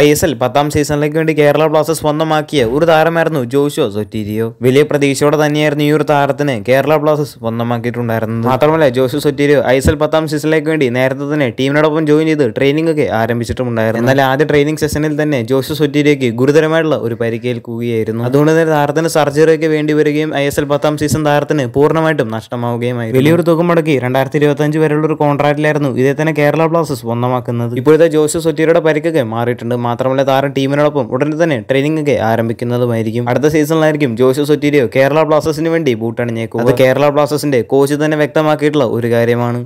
I S L പത്താം സീസണിലേക്ക് വേണ്ടി കേരള ബ്ലാസ്റ്റേഴ്സ് സ്വന്തമാക്കിയ ഒരു താരമായിരുന്നു ജോഷോ സൊറ്റീരിയോ വലിയ പ്രതീക്ഷയോടെ തന്നെയായിരുന്നു ഈ ഒരു താരത്തിന് കേരള ബ്ലാസ്റ്റേഴ്സ് സ്വന്തമാക്കിയിട്ടുണ്ടായിരുന്നത് മാത്രമല്ല Jaushua Sotirio I S L പത്താം സീസണിലേക്ക് വേണ്ടി നേരത്തെ തന്നെ ടീമിനോടൊപ്പം ജോയിൻ ചെയ്ത് ട്രെയിനിംഗ് ഒക്കെ ആരംഭിച്ചിട്ടുണ്ടായിരുന്നു എന്നാൽ ആദ്യ ട്രെയിനിങ് സെഷനിൽ തന്നെ ജോഷോ സൊറ്റീരിയോക്ക് ഗുരുതരമായിട്ടുള്ള ഒരു പരിക്കേൽക്കുകയായിരുന്നു അതുകൊണ്ട് തന്നെ താരത്തിന് സർജറിക്ക് വേണ്ടി വരികയും ഐ എസ് എൽ പത്താം സീസൺ താരത്തിന് പൂർണ്ണമായിട്ടും നഷ്ടമാവുകയുമായി വലിയൊരു തുക മുടക്കി രണ്ടായിരത്തി ഇരുപത്തി അഞ്ച് വരെയുള്ള ഒരു കോൺട്രാക്റ്റിലായിരുന്നു ഇതേ തന്നെ കേരള ബ്ലാസ്റ്റേഴ്സ് സ്വന്തമാക്കുന്നത് ഇപ്പോഴത്തെ ജോഷോ സൊറ്റീരിയുടെ പരിക്കൊക്കെ മാറിയിട്ടുണ്ട് മാത്രമല്ല താരം ടീമിനോടൊപ്പം ഉടനെ തന്നെ ട്രെയിനിങ് ഒക്കെ ആരംഭിക്കുന്നതുമായിരിക്കും അടുത്ത സീസണിലായിരിക്കും ജോഷു സൊറ്റീരിയോ കേരള ബ്ലാസ്റ്റേഴ്സിന് വേണ്ടി ബൂട്ടണിഞ്ഞേക്കും അത് കേരള ബ്ലാസ്റ്റേഴ്സിന്റെ കോച്ച് തന്നെ വ്യക്തമാക്കിയിട്ടുള്ള ഒരു കാര്യമാണ്